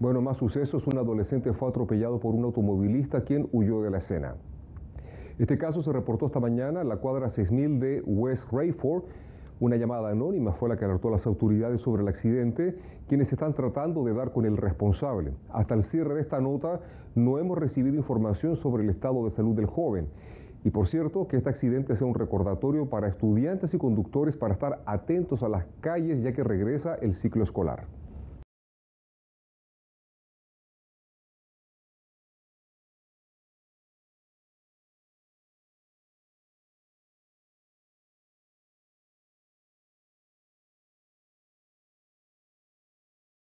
Bueno, más sucesos. Un adolescente fue atropellado por un automovilista quien huyó de la escena. Este caso se reportó esta mañana en la cuadra 6000 de West Rayford. Una llamada anónima fue la que alertó a las autoridades sobre el accidente, quienes están tratando de dar con el responsable. Hasta el cierre de esta nota no hemos recibido información sobre el estado de salud del joven. Y por cierto, que este accidente sea un recordatorio para estudiantes y conductores para estar atentos a las calles ya que regresa el ciclo escolar.